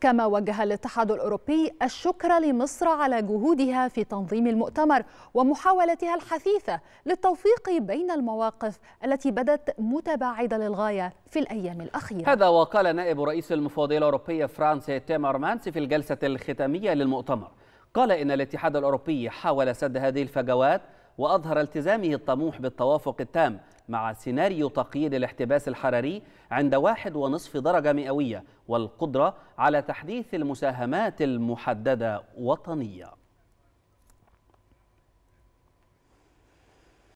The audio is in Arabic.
كما وجه الاتحاد الأوروبي الشكر لمصر على جهودها في تنظيم المؤتمر ومحاولتها الحثيثة للتوفيق بين المواقف التي بدت متباعدة للغاية في الأيام الأخيرة هذا وقال نائب رئيس المفوضية الأوروبية فرانس تيمرمانس في الجلسة الختامية للمؤتمر قال إن الاتحاد الأوروبي حاول سد هذه الفجوات وأظهر التزامه الطموح بالتوافق التام مع سيناريو تقييد الاحتباس الحراري عند واحد ونصف درجة مئوية والقدرة على تحديث المساهمات المحددة وطنياً